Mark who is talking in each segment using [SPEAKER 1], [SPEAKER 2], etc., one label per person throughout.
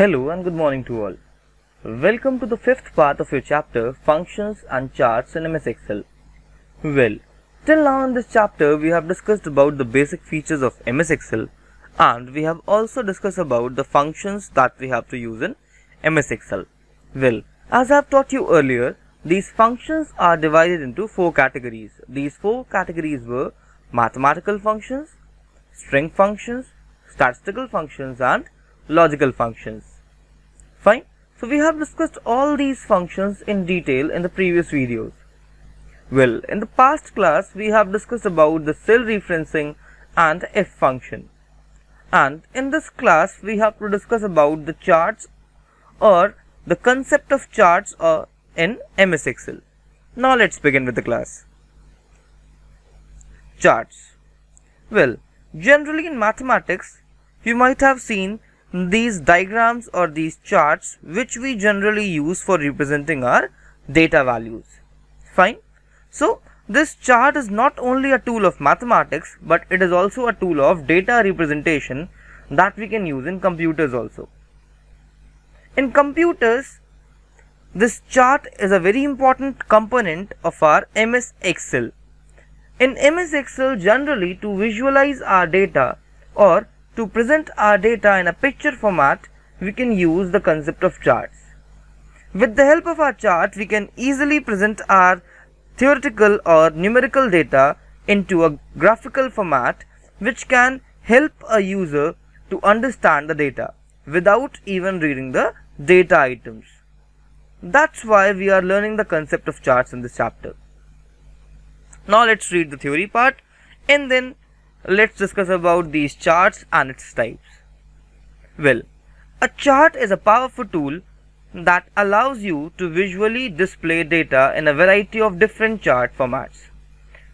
[SPEAKER 1] Hello and good morning to all. Welcome to the fifth part of your chapter Functions and Charts in MS Excel. Well, till now in this chapter we have discussed about the basic features of MS Excel and we have also discussed about the functions that we have to use in MS Excel. Well, as I have taught you earlier, these functions are divided into four categories. These four categories were mathematical functions, string functions, statistical functions and logical functions. Fine. So we have discussed all these functions in detail in the previous videos. Well, in the past class, we have discussed about the cell referencing and if function. And in this class, we have to discuss about the charts or the concept of charts or in MS Excel. Now let's begin with the class. Charts. Well, generally in mathematics, you might have seen these diagrams or these charts which we generally use for representing our data values fine so this chart is not only a tool of mathematics but it is also a tool of data representation that we can use in computers also in computers this chart is a very important component of our MS Excel in MS Excel generally to visualize our data or to present our data in a picture format, we can use the concept of charts. With the help of our chart, we can easily present our theoretical or numerical data into a graphical format which can help a user to understand the data without even reading the data items. That's why we are learning the concept of charts in this chapter. Now let's read the theory part and then let's discuss about these charts and its types. Well, a chart is a powerful tool that allows you to visually display data in a variety of different chart formats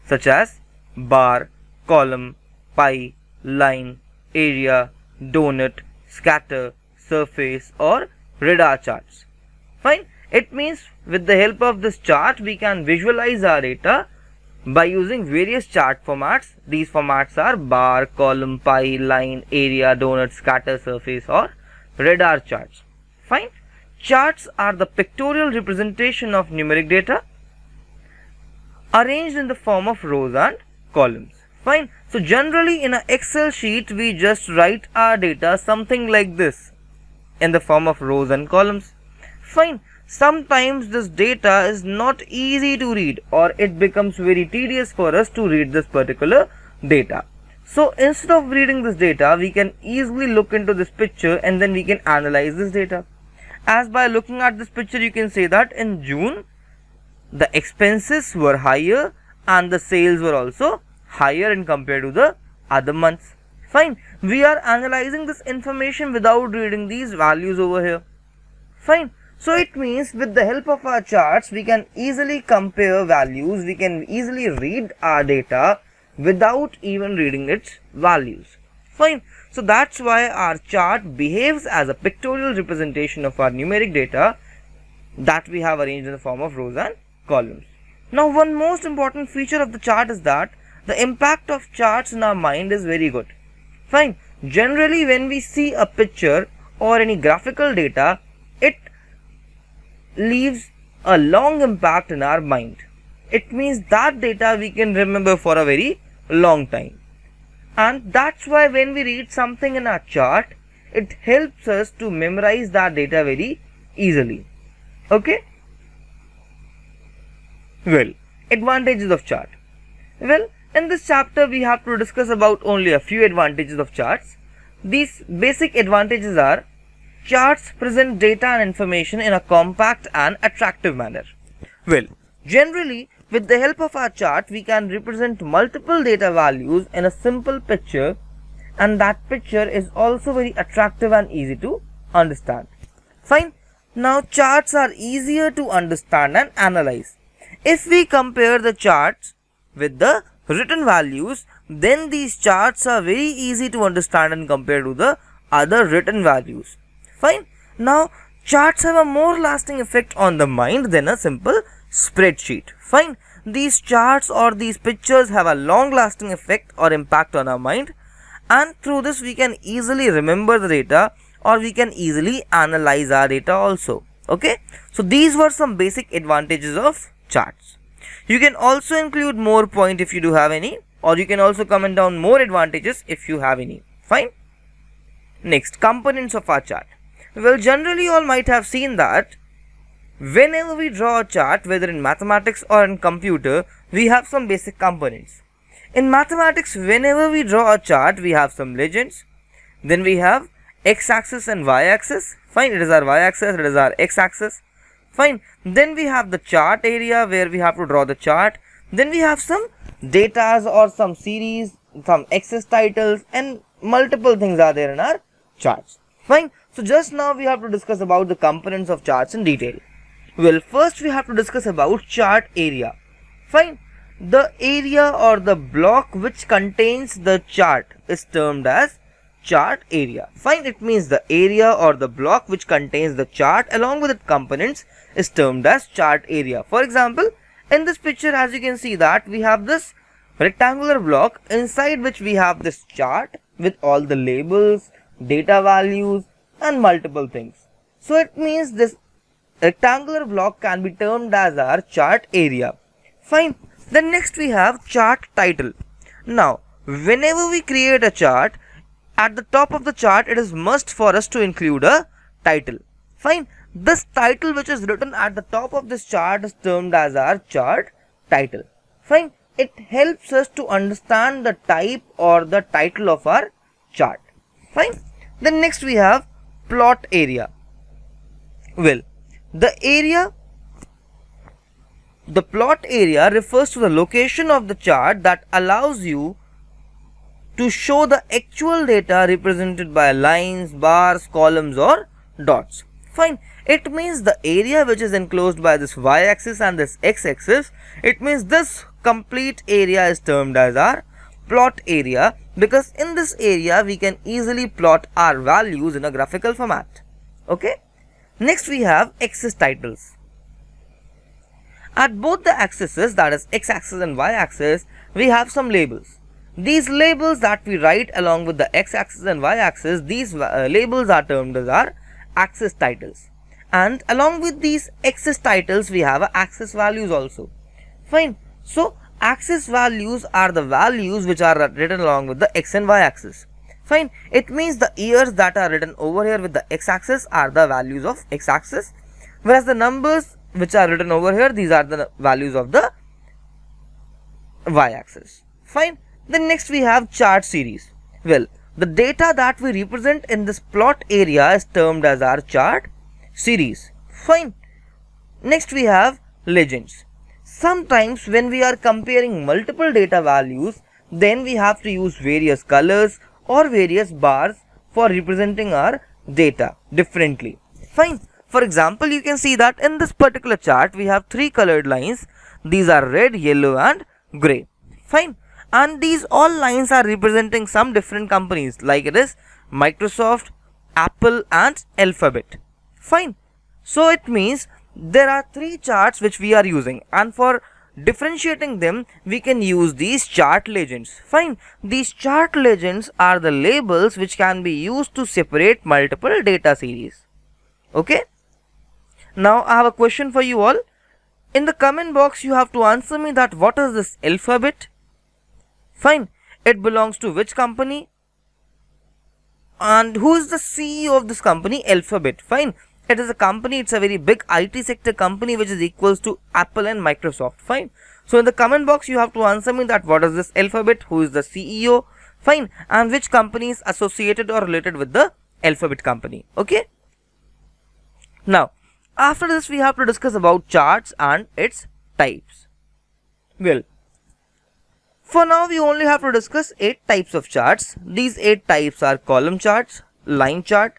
[SPEAKER 1] such as bar, column, pie, line, area, donut, scatter, surface or radar charts. Fine. It means with the help of this chart we can visualize our data by using various chart formats. These formats are bar, column, pie, line, area, donut, scatter surface or radar charts. Fine. Charts are the pictorial representation of numeric data arranged in the form of rows and columns. Fine. So generally in an Excel sheet, we just write our data something like this in the form of rows and columns. Fine. Sometimes this data is not easy to read or it becomes very tedious for us to read this particular data. So instead of reading this data, we can easily look into this picture and then we can analyze this data. As by looking at this picture, you can say that in June, the expenses were higher and the sales were also higher in compared to the other months. Fine. We are analyzing this information without reading these values over here. Fine. So it means with the help of our charts, we can easily compare values, we can easily read our data without even reading its values. Fine. So that's why our chart behaves as a pictorial representation of our numeric data that we have arranged in the form of rows and columns. Now one most important feature of the chart is that the impact of charts in our mind is very good. Fine. Generally when we see a picture or any graphical data, it leaves a long impact in our mind. It means that data we can remember for a very long time. And that's why when we read something in our chart, it helps us to memorize that data very easily. Okay? Well, advantages of chart. Well, in this chapter we have to discuss about only a few advantages of charts. These basic advantages are Charts present data and information in a compact and attractive manner. Well, generally, with the help of our chart, we can represent multiple data values in a simple picture and that picture is also very attractive and easy to understand. Fine. Now charts are easier to understand and analyze. If we compare the charts with the written values, then these charts are very easy to understand and compare to the other written values. Fine. Now, charts have a more lasting effect on the mind than a simple spreadsheet. Fine. These charts or these pictures have a long lasting effect or impact on our mind and through this we can easily remember the data or we can easily analyze our data also. Okay. So these were some basic advantages of charts. You can also include more point if you do have any or you can also comment down more advantages if you have any. Fine. Next, components of our chart. Well, generally you all might have seen that whenever we draw a chart, whether in mathematics or in computer, we have some basic components. In mathematics, whenever we draw a chart, we have some legends. Then we have x-axis and y-axis. Fine, it is our y-axis, it is our x-axis. Fine. Then we have the chart area where we have to draw the chart. Then we have some datas or some series, some axis titles and multiple things are there in our charts. Fine. So just now we have to discuss about the components of charts in detail. Well, first we have to discuss about chart area. Fine. The area or the block which contains the chart is termed as chart area. Fine, it means the area or the block which contains the chart along with its components is termed as chart area. For example, in this picture as you can see that we have this rectangular block inside which we have this chart with all the labels, data values, and multiple things. So it means this rectangular block can be termed as our chart area. Fine. Then next we have chart title. Now whenever we create a chart, at the top of the chart it is must for us to include a title. Fine. This title which is written at the top of this chart is termed as our chart title. Fine. It helps us to understand the type or the title of our chart. Fine. Then next we have plot area? Well, the area the plot area refers to the location of the chart that allows you to show the actual data represented by lines, bars, columns or dots. Fine. It means the area which is enclosed by this y-axis and this x-axis, it means this complete area is termed as our plot area because in this area we can easily plot our values in a graphical format. Okay. Next we have axis titles. At both the axes that is x axis and y axis we have some labels. These labels that we write along with the x axis and y axis these uh, labels are termed as our axis titles. And along with these axis titles we have axis values also. Fine. So axis values are the values which are written along with the x and y axis fine it means the years that are written over here with the x axis are the values of x axis whereas the numbers which are written over here these are the values of the y axis fine then next we have chart series well the data that we represent in this plot area is termed as our chart series fine next we have legends Sometimes when we are comparing multiple data values, then we have to use various colors or various bars for representing our data differently. Fine. For example, you can see that in this particular chart, we have three colored lines. These are red, yellow and gray. Fine. And these all lines are representing some different companies like it is Microsoft, Apple and Alphabet. Fine. So it means there are three charts which we are using and for differentiating them we can use these chart legends. Fine, these chart legends are the labels which can be used to separate multiple data series. Okay. Now I have a question for you all. In the comment box you have to answer me that what is this alphabet? Fine, it belongs to which company? And who is the CEO of this company? Alphabet. Fine. It is a company, it's a very big IT sector company which is equals to Apple and Microsoft. Fine. So in the comment box, you have to answer me that what is this alphabet, who is the CEO, fine, and which company is associated or related with the alphabet company. Okay. Now, after this, we have to discuss about charts and its types. Well, for now, we only have to discuss 8 types of charts. These 8 types are column charts, line chart,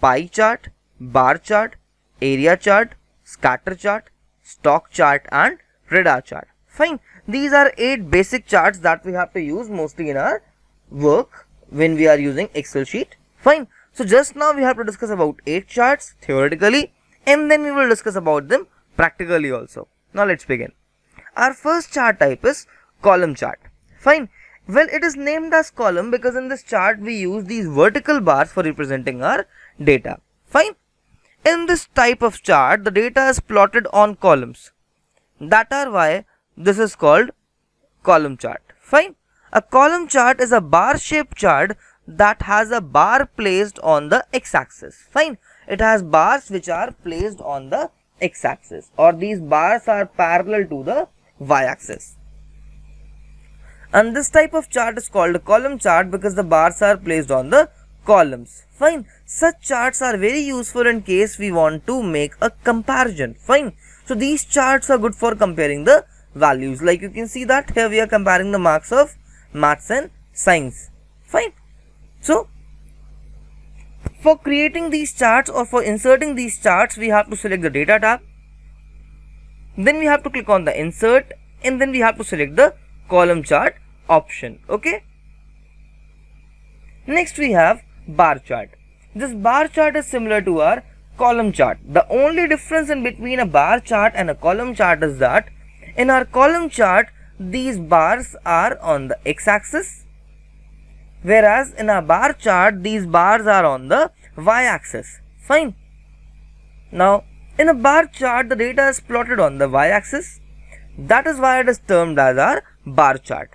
[SPEAKER 1] pie chart, bar chart, area chart, scatter chart, stock chart and radar chart. Fine. These are 8 basic charts that we have to use mostly in our work when we are using Excel sheet. Fine. So just now we have to discuss about 8 charts theoretically and then we will discuss about them practically also. Now let's begin. Our first chart type is column chart. Fine. Well, it is named as column because in this chart we use these vertical bars for representing our data. Fine. In this type of chart, the data is plotted on columns. That are why this is called column chart. Fine. A column chart is a bar shaped chart that has a bar placed on the x-axis. Fine. It has bars which are placed on the x-axis or these bars are parallel to the y-axis. And this type of chart is called a column chart because the bars are placed on the columns fine such charts are very useful in case we want to make a comparison fine so these charts are good for comparing the values like you can see that here we are comparing the marks of maths and science fine so for creating these charts or for inserting these charts we have to select the data tab then we have to click on the insert and then we have to select the column chart option okay next we have bar chart. This bar chart is similar to our column chart. The only difference in between a bar chart and a column chart is that in our column chart, these bars are on the x-axis whereas in our bar chart, these bars are on the y-axis. Fine. Now, in a bar chart, the data is plotted on the y-axis. That is why it is termed as our bar chart.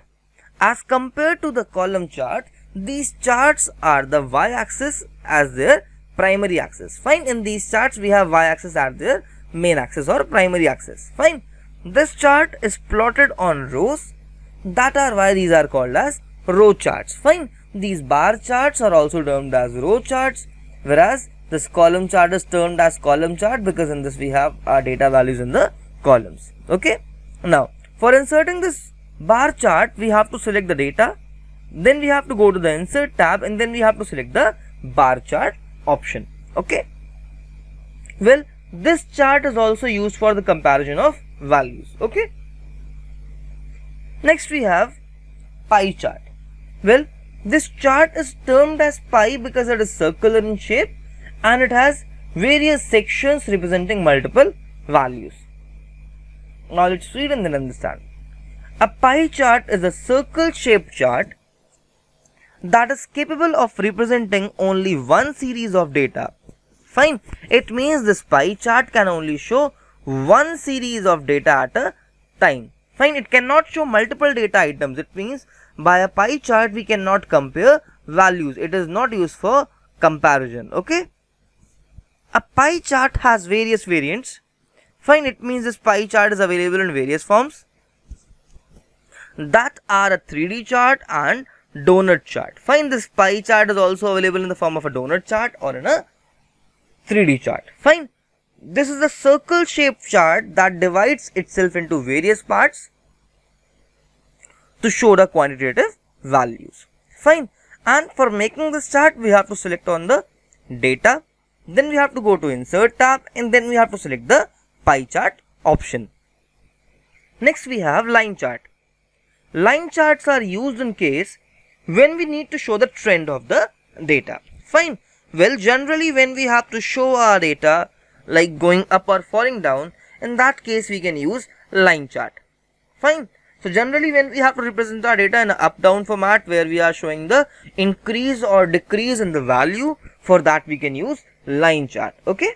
[SPEAKER 1] As compared to the column chart, these charts are the y-axis as their primary axis. Fine, in these charts we have y-axis as their main axis or primary axis. Fine, this chart is plotted on rows. That are why these are called as row charts. Fine, these bar charts are also termed as row charts, whereas this column chart is termed as column chart because in this we have our data values in the columns. Okay, now for inserting this bar chart, we have to select the data then we have to go to the insert tab and then we have to select the bar chart option. Okay. Well, this chart is also used for the comparison of values. Okay. Next we have pie chart. Well, this chart is termed as pie because it is circular in shape and it has various sections representing multiple values. Now let's read and then understand. A pie chart is a circle shaped chart that is capable of representing only one series of data. Fine, it means this pie chart can only show one series of data at a time. Fine, it cannot show multiple data items. It means by a pie chart we cannot compare values. It is not used for comparison. Okay. A pie chart has various variants. Fine, it means this pie chart is available in various forms that are a 3D chart and donut chart. Fine, this pie chart is also available in the form of a donut chart or in a 3D chart. Fine. This is a circle shaped chart that divides itself into various parts to show the quantitative values. Fine. And for making this chart, we have to select on the data. Then we have to go to insert tab and then we have to select the pie chart option. Next we have line chart. Line charts are used in case when we need to show the trend of the data fine well generally when we have to show our data like going up or falling down in that case we can use line chart fine so generally when we have to represent our data in up down format where we are showing the increase or decrease in the value for that we can use line chart okay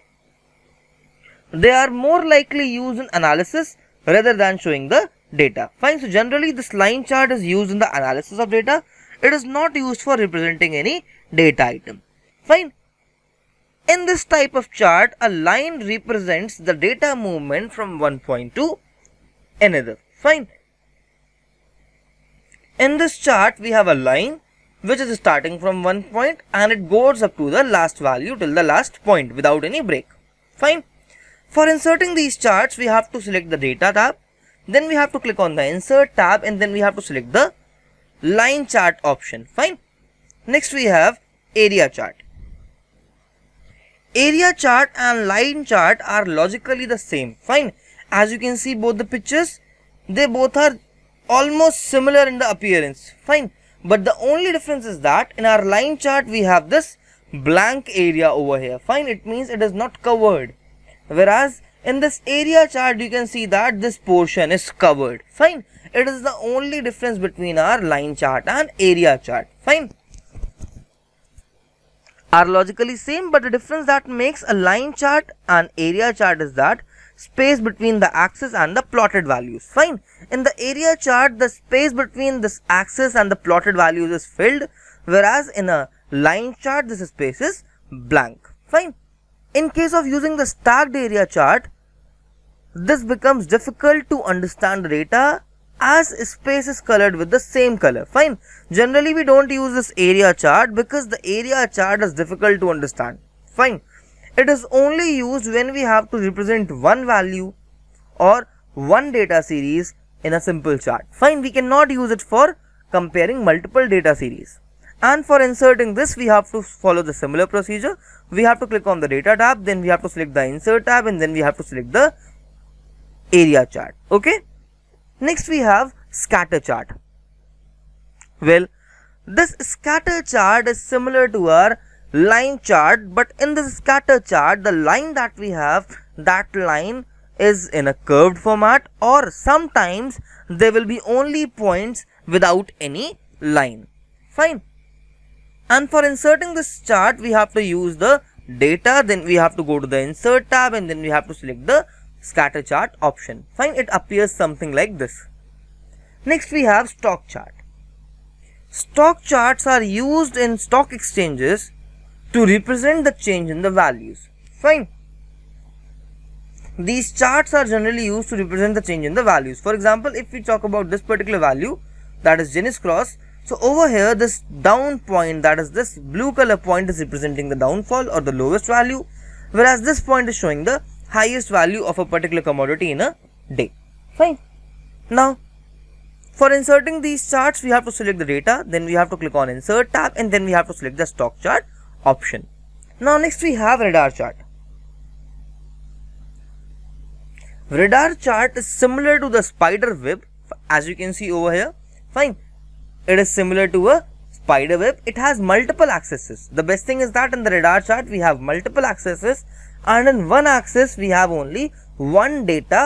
[SPEAKER 1] they are more likely used in analysis rather than showing the data fine so generally this line chart is used in the analysis of data it is not used for representing any data item. Fine. In this type of chart, a line represents the data movement from one point to another. Fine. In this chart, we have a line which is starting from one point and it goes up to the last value till the last point without any break. Fine. For inserting these charts, we have to select the data tab. Then we have to click on the insert tab and then we have to select the line chart option fine next we have area chart area chart and line chart are logically the same fine as you can see both the pictures they both are almost similar in the appearance fine but the only difference is that in our line chart we have this blank area over here fine it means it is not covered whereas in this area chart you can see that this portion is covered fine it is the only difference between our line chart and area chart. Fine. Are logically same but the difference that makes a line chart and area chart is that space between the axis and the plotted values. Fine. In the area chart, the space between this axis and the plotted values is filled, whereas in a line chart, this space is blank. Fine. In case of using the stacked area chart, this becomes difficult to understand the data as space is colored with the same color fine generally we don't use this area chart because the area chart is difficult to understand fine it is only used when we have to represent one value or one data series in a simple chart fine we cannot use it for comparing multiple data series and for inserting this we have to follow the similar procedure we have to click on the data tab then we have to select the insert tab and then we have to select the area chart okay Next we have scatter chart. Well, this scatter chart is similar to our line chart but in this scatter chart the line that we have that line is in a curved format or sometimes there will be only points without any line. Fine. And for inserting this chart we have to use the data then we have to go to the insert tab and then we have to select the scatter chart option. Fine, it appears something like this. Next we have stock chart. Stock charts are used in stock exchanges to represent the change in the values. Fine. These charts are generally used to represent the change in the values. For example, if we talk about this particular value that is Jenny's cross. So over here this down point that is this blue color point is representing the downfall or the lowest value whereas this point is showing the highest value of a particular commodity in a day. Fine. Now, for inserting these charts, we have to select the data, then we have to click on insert tab and then we have to select the stock chart option. Now next we have radar chart. Radar chart is similar to the spider web as you can see over here. Fine. It is similar to a spider web. It has multiple accesses. The best thing is that in the radar chart we have multiple accesses and in one axis we have only one data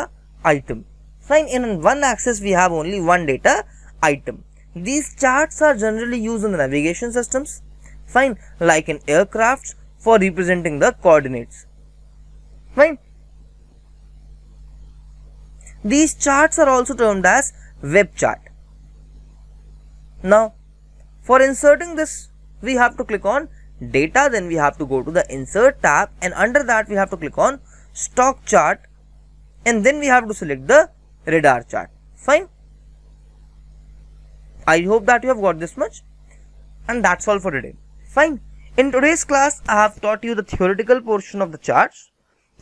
[SPEAKER 1] item fine and in one axis we have only one data item these charts are generally used in the navigation systems fine like in aircrafts for representing the coordinates fine these charts are also termed as web chart now for inserting this we have to click on data then we have to go to the insert tab and under that we have to click on stock chart and then we have to select the radar chart fine i hope that you have got this much and that's all for today fine in today's class i have taught you the theoretical portion of the charts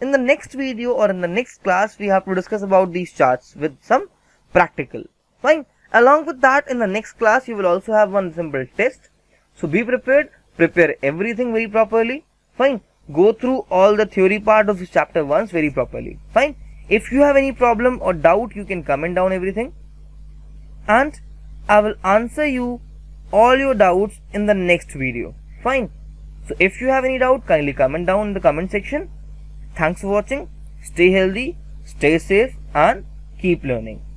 [SPEAKER 1] in the next video or in the next class we have to discuss about these charts with some practical fine along with that in the next class you will also have one simple test so be prepared prepare everything very properly, fine. Go through all the theory part of chapter once very properly, fine. If you have any problem or doubt, you can comment down everything. And I will answer you all your doubts in the next video, fine. So if you have any doubt, kindly comment down in the comment section. Thanks for watching. Stay healthy, stay safe and keep learning.